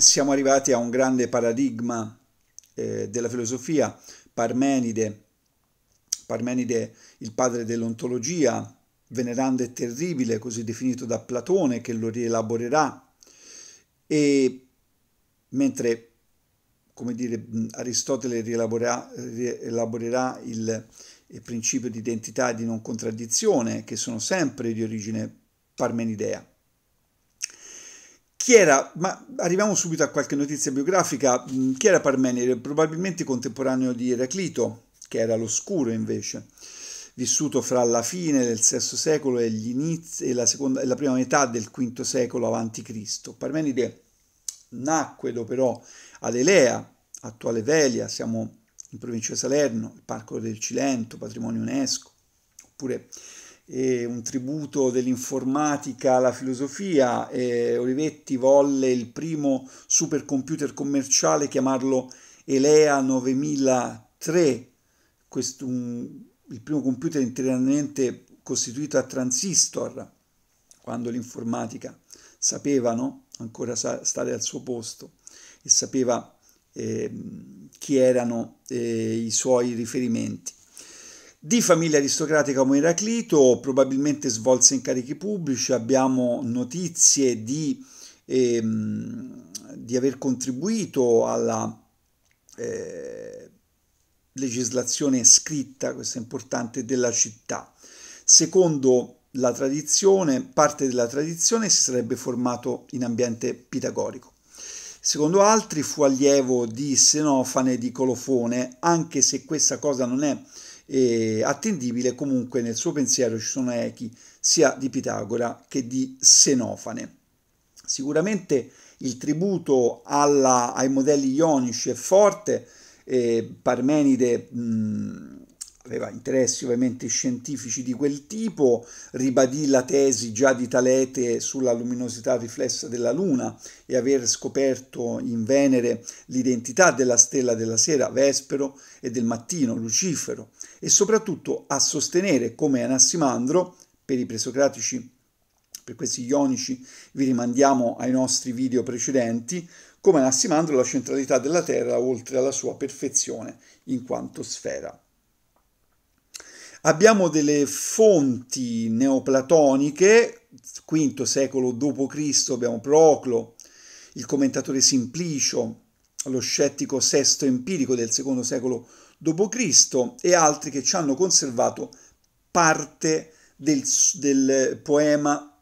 siamo arrivati a un grande paradigma eh, della filosofia, Parmenide, Parmenide il padre dell'ontologia, venerando e terribile, così definito da Platone, che lo rielaborerà, e mentre come dire, Aristotele rielaborerà, il, il, principio di identità e di non contraddizione, che sono sempre di origine parmenidea. Chi era, ma arriviamo subito a qualche notizia biografica, mm, chi era Parmenide? Probabilmente contemporaneo di Eraclito, che era l'oscuro invece, vissuto fra la fine del VI secolo e, inizi, e, la, seconda, e la, prima metà del V secolo a.C. Parmenide nacquero però ad Elea, attuale Velia, siamo in provincia di Salerno, il Parco del Cilento, patrimonio UNESCO, oppure un tributo dell'informatica alla filosofia. Eh, Olivetti volle il primo supercomputer commerciale chiamarlo Elea 9003, Questo, un, il primo computer interamente costituito a transistor, quando l'informatica sapeva no? ancora sa- stare al suo posto e sapeva eh, chi erano eh, i suoi riferimenti. Di famiglia aristocratica come Eraclito, probabilmente svolse incarichi pubblici, abbiamo notizie di, ehm, di aver contribuito alla eh, legislazione scritta, questo è importante, della città. Secondo la tradizione, parte della tradizione si sarebbe formato in ambiente pitagorico. Secondo altri fu allievo di Senofane di Colofone, anche se questa cosa non è eh, attendibile, comunque nel suo pensiero ci sono echi sia di Pitagora che di Senofane. Sicuramente il tributo alla, ai modelli ionici è forte, eh, Parmenide mh, aveva interessi ovviamente scientifici di quel tipo, ribadì la tesi già di Talete sulla luminosità riflessa della Luna e aver scoperto in Venere l'identità della stella della sera, Vespero, e del mattino, Lucifero, e soprattutto a sostenere come Anassimandro, per i presocratici, per questi ionici vi rimandiamo ai nostri video precedenti, come Anassimandro la centralità della Terra oltre alla sua perfezione in quanto sfera. Abbiamo delle fonti neoplatoniche, V secolo d.C. abbiamo Proclo, il commentatore Simplicio, lo scettico sesto empirico del secondo secolo d.C. e altri che ci hanno conservato parte del, del poema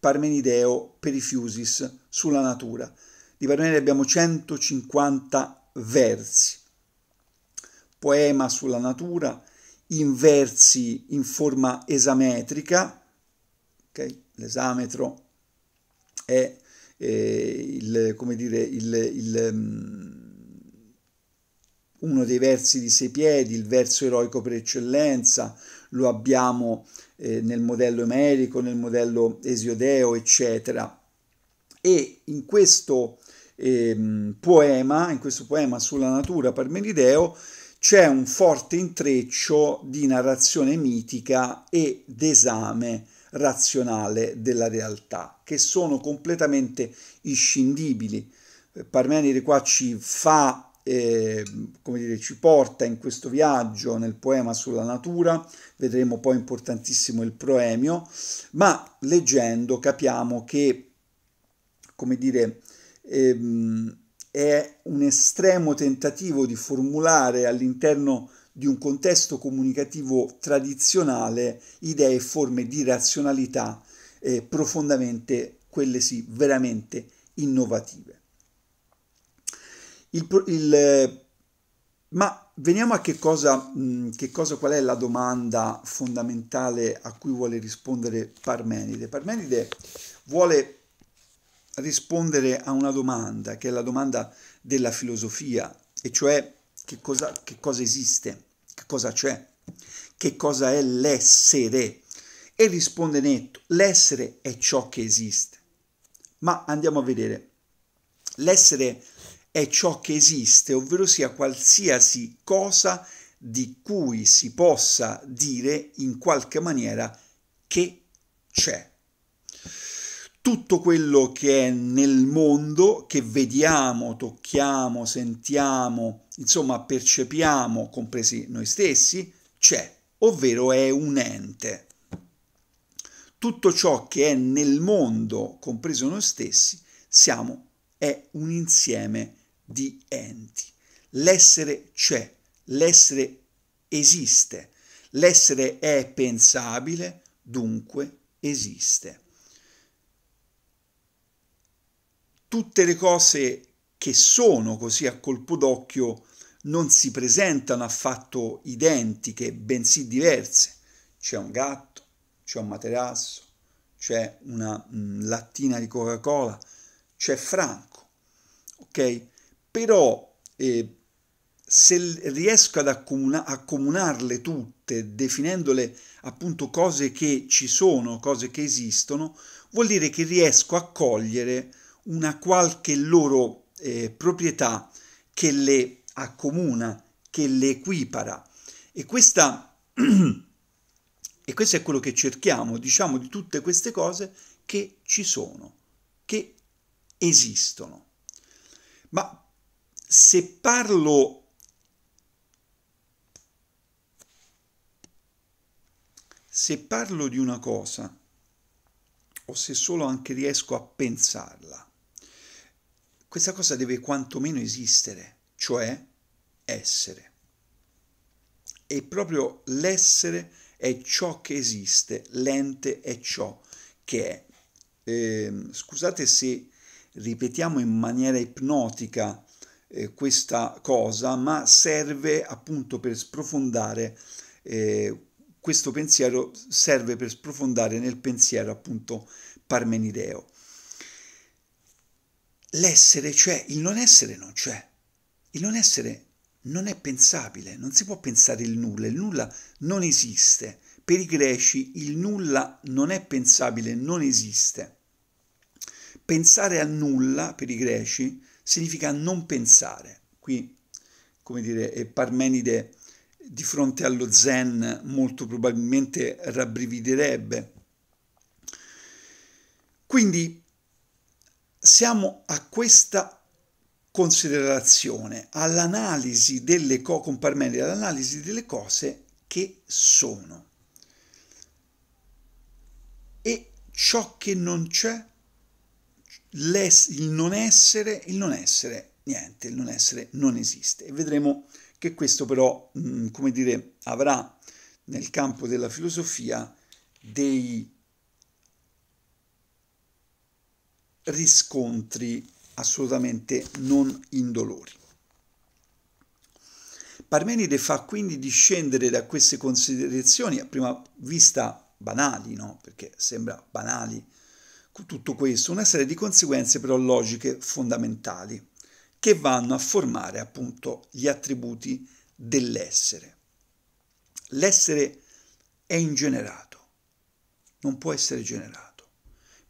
Parmenideo Perifusis sulla natura. Di Parmenide abbiamo 150 versi. Poema sulla natura in versi in forma esametrica, okay? l'esametro è eh, il, come dire, il, il, um, uno dei versi di sei piedi, il verso eroico per eccellenza, lo abbiamo eh, nel modello emerico, nel modello esiodeo, eccetera. E in questo eh, poema, in questo poema sulla natura, Parmenideo c'è un forte intreccio di narrazione mitica e d'esame razionale della realtà, che sono completamente iscindibili. Eh, Parmenide qua ci fa, eh, come dire, ci porta in questo viaggio nel poema sulla natura, vedremo poi importantissimo il proemio, ma leggendo capiamo che, come dire, ehm, è un estremo tentativo di formulare all'interno di un contesto comunicativo tradizionale idee e forme di razionalità eh, profondamente, quelle sì, veramente innovative. Il, il, eh, ma veniamo a che cosa, mh, mm, che cosa, qual è la domanda fondamentale a cui vuole rispondere Parmenide. Parmenide vuole rispondere a una domanda, che è la domanda della filosofia, e cioè che cosa, che cosa esiste, che cosa c'è, che cosa è l'essere. E risponde netto, l'essere è ciò che esiste. Ma andiamo a vedere, l'essere è ciò che esiste, ovvero sia qualsiasi cosa di cui si possa dire in qualche maniera che c'è tutto quello che è nel mondo, che vediamo, tocchiamo, sentiamo, insomma percepiamo, compresi noi stessi, c'è, ovvero è un ente. Tutto ciò che è nel mondo, compreso noi stessi, siamo, è un insieme di enti. L'essere c'è, l'essere esiste, l'essere è pensabile, dunque esiste. tutte le cose che sono così a colpo d'occhio non si presentano affatto identiche, bensì diverse. C'è un gatto, c'è un materasso, c'è una mh, mm, lattina di Coca-Cola, c'è Franco, ok? Però eh, se riesco ad accomuna accomunarle tutte, definendole appunto cose che ci sono, cose che esistono, vuol dire che riesco a cogliere una qualche loro eh, proprietà che le accomuna, che le equipara. E, questa, e questo è quello che cerchiamo, diciamo, di tutte queste cose che ci sono, che esistono. Ma se parlo se parlo di una cosa o se solo anche riesco a pensarla questa cosa deve quantomeno esistere, cioè essere. E proprio l'essere è ciò che esiste, l'ente è ciò che è. Eh, scusate se ripetiamo in maniera ipnotica eh, questa cosa, ma serve appunto per sprofondare eh, questo pensiero serve per sprofondare nel pensiero appunto parmenideo. L'essere c'è, il non essere non c'è. Il non essere non è pensabile, non si può pensare il nulla, il nulla non esiste. Per i greci il nulla non è pensabile, non esiste. Pensare al nulla per i greci significa non pensare. Qui, come dire, Parmenide di fronte allo zen molto probabilmente rabbrividerebbe. Quindi siamo a questa considerazione, all'analisi delle cose, comparmenti, all'analisi delle cose che sono. E ciò che non c'è, il non essere, il non essere niente, il non essere non esiste. E vedremo che questo però, mh, mm, come dire, avrà nel campo della filosofia dei riscontri assolutamente non indolori. Parmenide fa quindi discendere da queste considerazioni a prima vista banali, no? perché sembra banali tutto questo, una serie di conseguenze però logiche fondamentali che vanno a formare appunto gli attributi dell'essere. L'essere è ingenerato, non può essere generato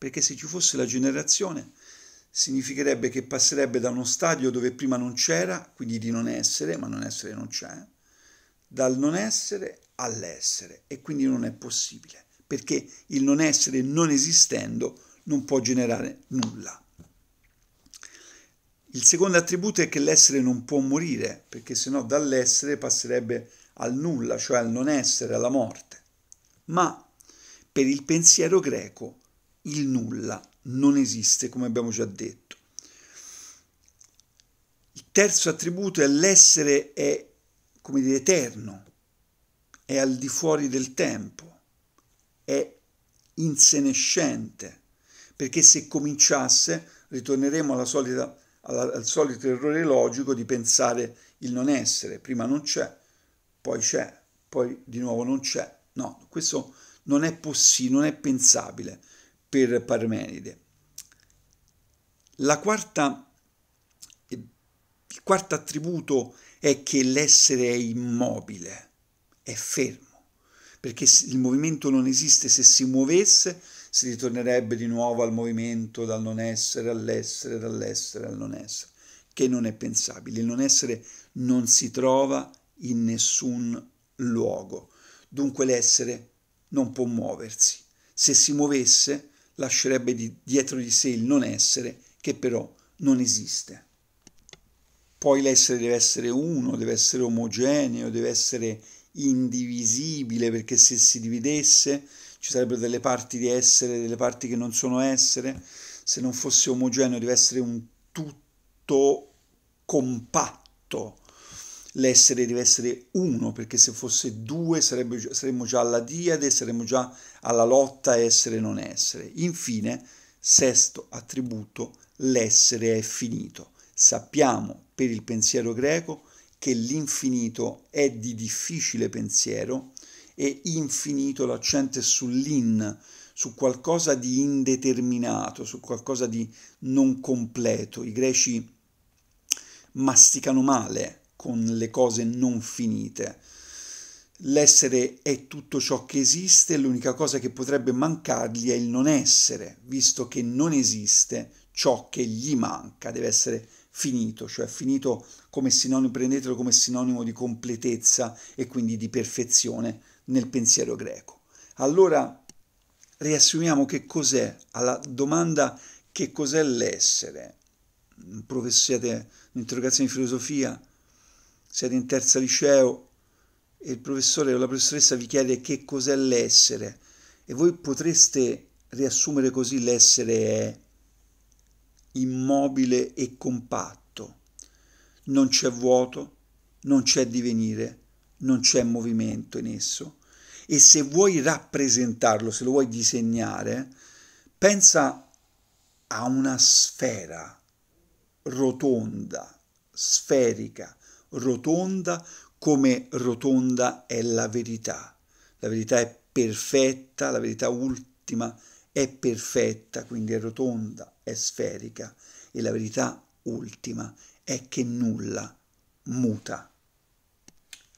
perché se ci fosse la generazione significherebbe che passerebbe da uno stadio dove prima non c'era, quindi di non essere, ma non essere non c'è, dal non essere all'essere e quindi non è possibile, perché il non essere non esistendo non può generare nulla. Il secondo attributo è che l'essere non può morire, perché sennò dall'essere passerebbe al nulla, cioè al non essere, alla morte. Ma per il pensiero greco il nulla non esiste, come abbiamo già detto. Il terzo attributo è l'essere è, come dire, eterno, è al di fuori del tempo, è insenescente, perché se cominciasse ritorneremo alla solita, alla, al solito errore logico di pensare il non essere, prima non c'è, poi c'è, poi di nuovo non c'è. No, questo non è possibile, non è pensabile per Parmenide. La quarta, il quarto attributo è che l'essere è immobile, è fermo, perché il movimento non esiste, se si muovesse si ritornerebbe di nuovo al movimento, dal non essere all'essere, dall'essere al non essere, che non è pensabile. Il non essere non si trova in nessun luogo, dunque l'essere non può muoversi. Se si muovesse lascerebbe di dietro di sé il non essere, che però non esiste. Poi l'essere deve essere uno, deve essere omogeneo, deve essere indivisibile, perché se si dividesse ci sarebbero delle parti di essere, delle parti che non sono essere, se non fosse omogeneo deve essere un tutto compatto, l'essere deve essere uno, perché se fosse due sarebbe, saremmo già alla diade, saremmo già alla lotta essere e non essere. Infine, sesto attributo, l'essere è finito. Sappiamo per il pensiero greco che l'infinito è di difficile pensiero e infinito l'accento è sull'in, su qualcosa di indeterminato, su qualcosa di non completo. I greci masticano male con le cose non finite. L'essere è tutto ciò che esiste, l'unica cosa che potrebbe mancargli è il non essere, visto che non esiste ciò che gli manca, deve essere finito, cioè finito come sinonimo, prendetelo come sinonimo di completezza e quindi di perfezione nel pensiero greco. Allora riassumiamo che cos'è, alla domanda che cos'è l'essere, siete un'interrogazione di filosofia, siete in terza liceo e il professore o la professoressa vi chiede che cos'è l'essere e voi potreste riassumere così l'essere è immobile e compatto, non c'è vuoto, non c'è divenire, non c'è movimento in esso e se vuoi rappresentarlo, se lo vuoi disegnare, pensa a una sfera rotonda, sferica, rotonda come rotonda è la verità. La verità è perfetta, la verità ultima è perfetta, quindi è rotonda, è sferica e la verità ultima è che nulla muta.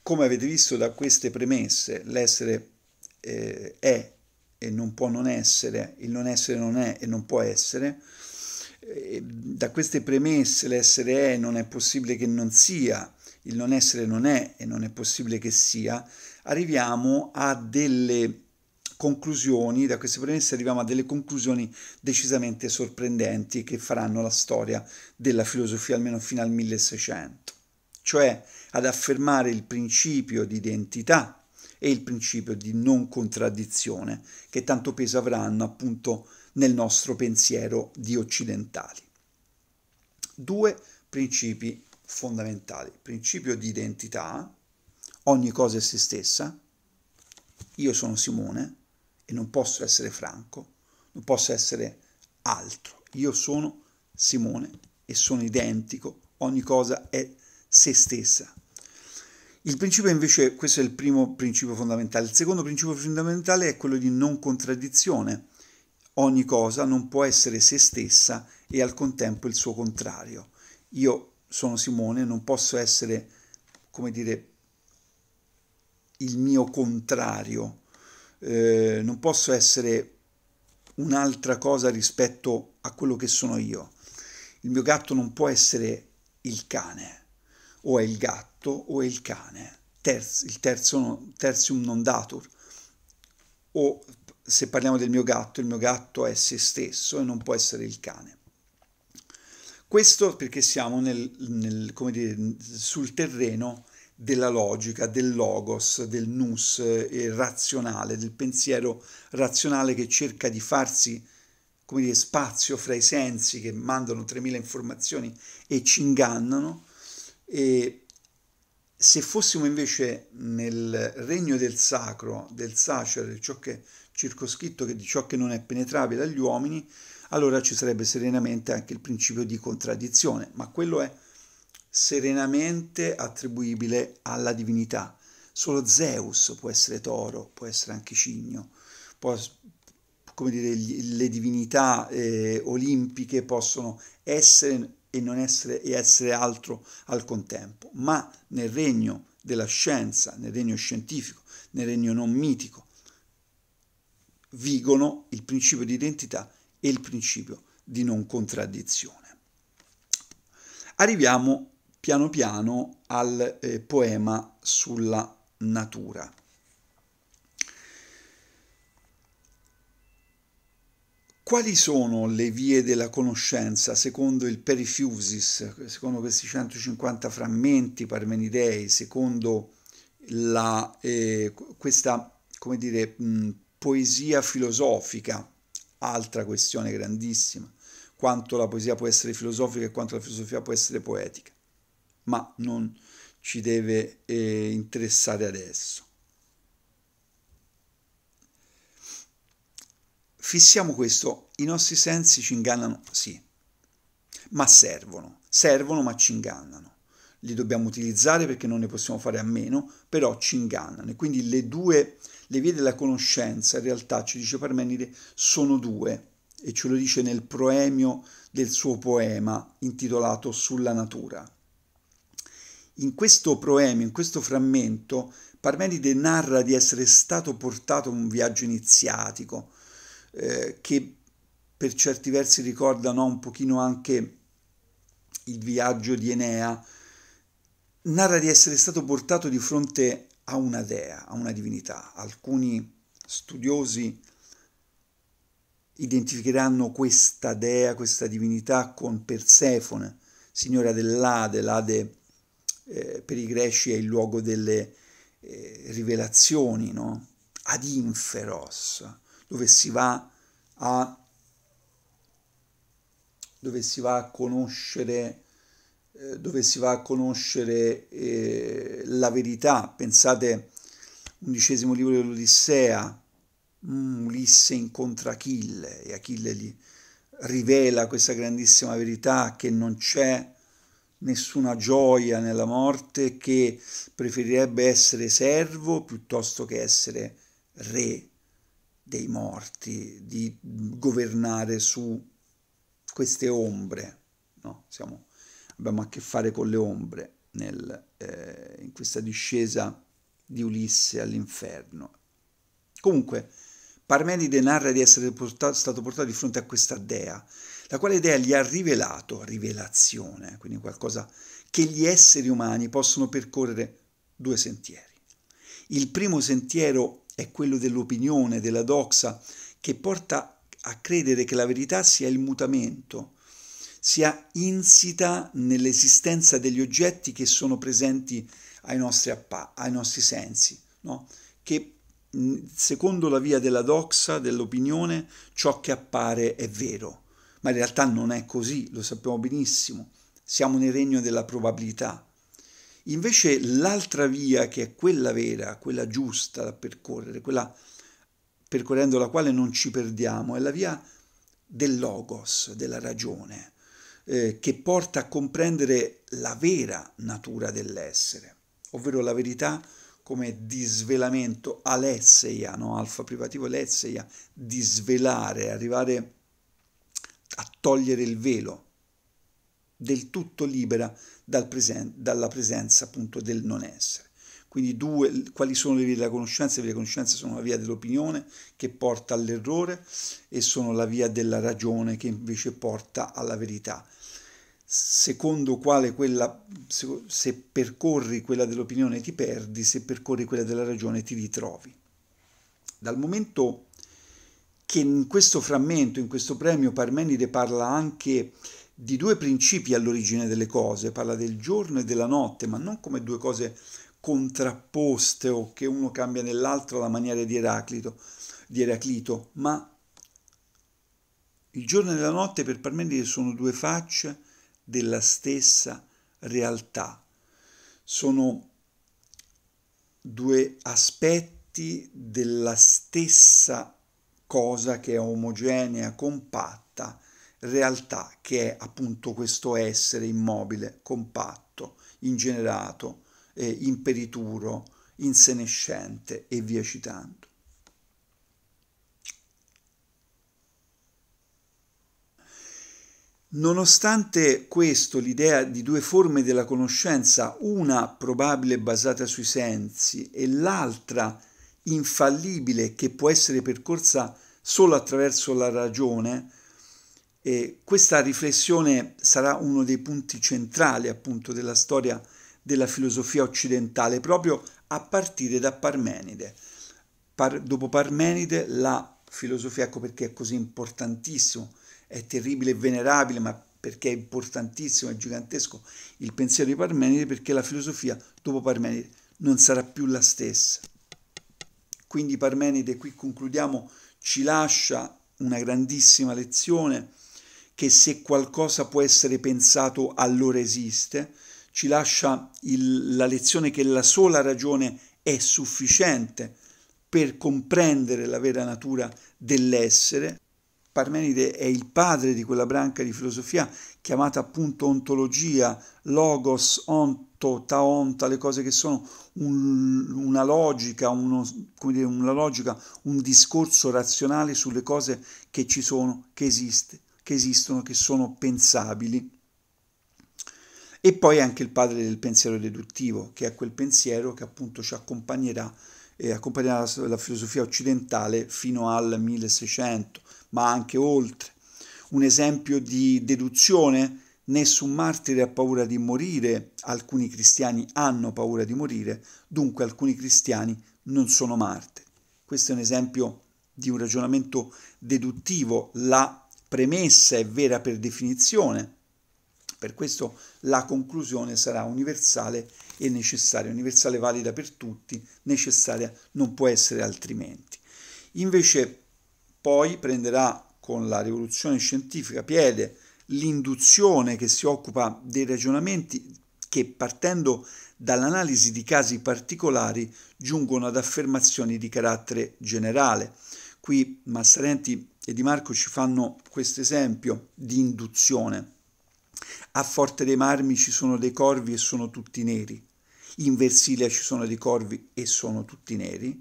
Come avete visto da queste premesse, l'essere eh, è e non può non essere, il non essere non è e non può essere, eh, da queste premesse l'essere è non è possibile che non sia il non essere non è e non è possibile che sia, arriviamo a delle conclusioni, da queste premesse arriviamo a delle conclusioni decisamente sorprendenti che faranno la storia della filosofia almeno fino al 1600, cioè ad affermare il principio di identità e il principio di non contraddizione che tanto peso avranno appunto nel nostro pensiero di occidentali. Due principi fondamentali. Principio di identità, ogni cosa è se stessa, io sono Simone e non posso essere Franco, non posso essere altro, io sono Simone e sono identico, ogni cosa è se stessa. Il principio invece, questo è il primo principio fondamentale, il secondo principio fondamentale è quello di non contraddizione, ogni cosa non può essere se stessa e al contempo il suo contrario. Io sono Simone, non posso essere, come dire, il mio contrario, eh, non posso essere un'altra cosa rispetto a quello che sono io. Il mio gatto non può essere il cane, o è il gatto o è il cane, Terz, il terzo, terzium non datur, o se parliamo del mio gatto, il mio gatto è se stesso e non può essere il cane. Questo perché siamo nel, nel, dire, sul terreno della logica, del logos, del nus eh, razionale, del pensiero razionale che cerca di farsi come dire, spazio fra i sensi che mandano 3.000 informazioni e ci ingannano. E se fossimo invece nel regno del sacro, del sacro, di ciò che è circoscritto, di ciò che non è penetrabile agli uomini, allora ci sarebbe serenamente anche il principio di contraddizione, ma quello è serenamente attribuibile alla divinità. Solo Zeus può essere toro, può essere anche cigno, può, come dire, le divinità eh, olimpiche possono essere e non essere e essere altro al contempo, ma nel regno della scienza, nel regno scientifico, nel regno non mitico, vigono il principio di identità e il principio di non contraddizione. Arriviamo piano piano al eh, poema sulla natura. Quali sono le vie della conoscenza secondo il Perifusis, secondo questi 150 frammenti parmenidei, secondo la, eh, questa dire, mh, poesia filosofica altra questione grandissima, quanto la poesia può essere filosofica e quanto la filosofia può essere poetica, ma non ci deve eh, interessare adesso. Fissiamo questo, i nostri sensi ci ingannano, sì, ma servono, servono ma ci ingannano. Li dobbiamo utilizzare perché non ne possiamo fare a meno, però ci ingannano e quindi le due le vie della conoscenza, in realtà, ci dice Parmenide, sono due, e ce lo dice nel proemio del suo poema intitolato Sulla natura. In questo proemio, in questo frammento, Parmenide narra di essere stato portato a un viaggio iniziatico, eh, che per certi versi ricorda no, un pochino anche il viaggio di Enea, narra di essere stato portato di fronte a una dea, a una divinità. Alcuni studiosi identificheranno questa dea, questa divinità con Persefone, signora dell'Ade, l'Ade eh, per i greci è il luogo delle eh, rivelazioni, no? ad Inferos, dove si va a dove si va a conoscere eh, dove si va a conoscere eh, la verità. Pensate, undicesimo libro dell'Odissea, mm, Ulisse incontra Achille e Achille gli rivela questa grandissima verità che non c'è nessuna gioia nella morte, che preferirebbe essere servo piuttosto che essere re dei morti, di governare su queste ombre. No, siamo abbiamo a che fare con le ombre nel, eh, in questa discesa di Ulisse all'inferno. Comunque, Parmenide narra di essere portato, stato portato di fronte a questa dea, la quale dea gli ha rivelato, rivelazione, quindi qualcosa che gli esseri umani possono percorrere due sentieri. Il primo sentiero è quello dell'opinione, della doxa, che porta a credere che la verità sia il mutamento, sia insita nell'esistenza degli oggetti che sono presenti ai nostri, appa- ai nostri sensi, no? che secondo la via della doxa, dell'opinione, ciò che appare è vero, ma in realtà non è così, lo sappiamo benissimo, siamo nel regno della probabilità. Invece l'altra via, che è quella vera, quella giusta da percorrere, quella percorrendo la quale non ci perdiamo, è la via del logos, della ragione, eh, che porta a comprendere la vera natura dell'essere, ovvero la verità come disvelamento alesseia, no? alfa privativo alesseia, disvelare, arrivare a togliere il velo, del tutto libera dal presen- dalla presenza appunto del non essere. Quindi due, quali sono le vie della conoscenza? Le vie della conoscenza sono la via dell'opinione che porta all'errore e sono la via della ragione che invece porta alla verità. Secondo quale quella, se, se percorri quella dell'opinione ti perdi, se percorri quella della ragione ti ritrovi. Dal momento che in questo frammento, in questo premio, Parmenide parla anche di due principi all'origine delle cose, parla del giorno e della notte, ma non come due cose contrapposte o che uno cambia nell'altro la maniera di Eraclito, di Eraclito, ma il giorno e la notte per Parmenide sono due facce della stessa realtà, sono due aspetti della stessa cosa che è omogenea, compatta, realtà che è appunto questo essere immobile, compatto, ingenerato, eh, imperituro, insenescente e via citando. Nonostante questo, l'idea di due forme della conoscenza, una probabile basata sui sensi e l'altra infallibile che può essere percorsa solo attraverso la ragione, eh, questa riflessione sarà uno dei punti centrali appunto della storia della filosofia occidentale, proprio a partire da Parmenide. Par, dopo Parmenide la filosofia, ecco perché è così importantissimo, è terribile e venerabile, ma perché è importantissimo, è gigantesco il pensiero di Parmenide, perché la filosofia dopo Parmenide non sarà più la stessa. Quindi Parmenide, qui concludiamo, ci lascia una grandissima lezione che se qualcosa può essere pensato allora esiste, ci lascia il, la lezione che la sola ragione è sufficiente per comprendere la vera natura dell'essere. Parmenide è il padre di quella branca di filosofia chiamata appunto ontologia, logos, onto, taonta, le cose che sono un, una, logica, uno, dire, una logica, un discorso razionale sulle cose che ci sono, che, esiste, che esistono, che sono pensabili. E poi anche il padre del pensiero deduttivo, che è quel pensiero che appunto ci accompagnerà e eh, accompagnerà la filosofia occidentale fino al 1600, ma anche oltre. Un esempio di deduzione? Nessun martire ha paura di morire, alcuni cristiani hanno paura di morire, dunque alcuni cristiani non sono martiri. Questo è un esempio di un ragionamento deduttivo, la premessa è vera per definizione, per questo la conclusione sarà universale e necessaria, universale valida per tutti, necessaria non può essere altrimenti. Invece poi prenderà con la rivoluzione scientifica piede l'induzione che si occupa dei ragionamenti che partendo dall'analisi di casi particolari giungono ad affermazioni di carattere generale. Qui Massarenti e Di Marco ci fanno questo esempio di induzione. A Forte dei Marmi ci sono dei corvi e sono tutti neri. In Versilia ci sono dei corvi e sono tutti neri.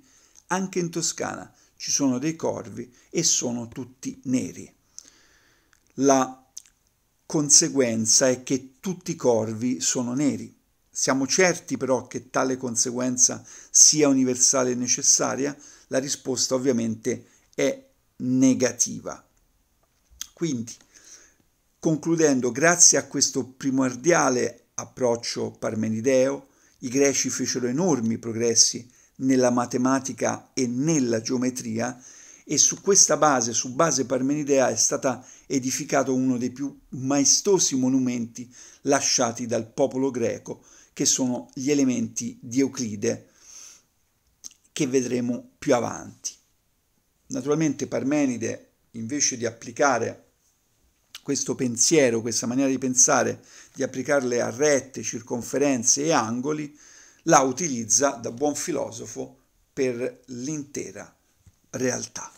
Anche in Toscana ci sono dei corvi e sono tutti neri. La conseguenza è che tutti i corvi sono neri. Siamo certi però che tale conseguenza sia universale e necessaria? La risposta ovviamente è negativa. Quindi Concludendo, grazie a questo primordiale approccio parmenideo, i greci fecero enormi progressi nella matematica e nella geometria e su questa base, su base parmenidea, è stato edificato uno dei più maestosi monumenti lasciati dal popolo greco, che sono gli elementi di Euclide, che vedremo più avanti. Naturalmente Parmenide, invece di applicare questo pensiero, questa maniera di pensare, di applicarle a rette, circonferenze e angoli, la utilizza da buon filosofo per l'intera realtà.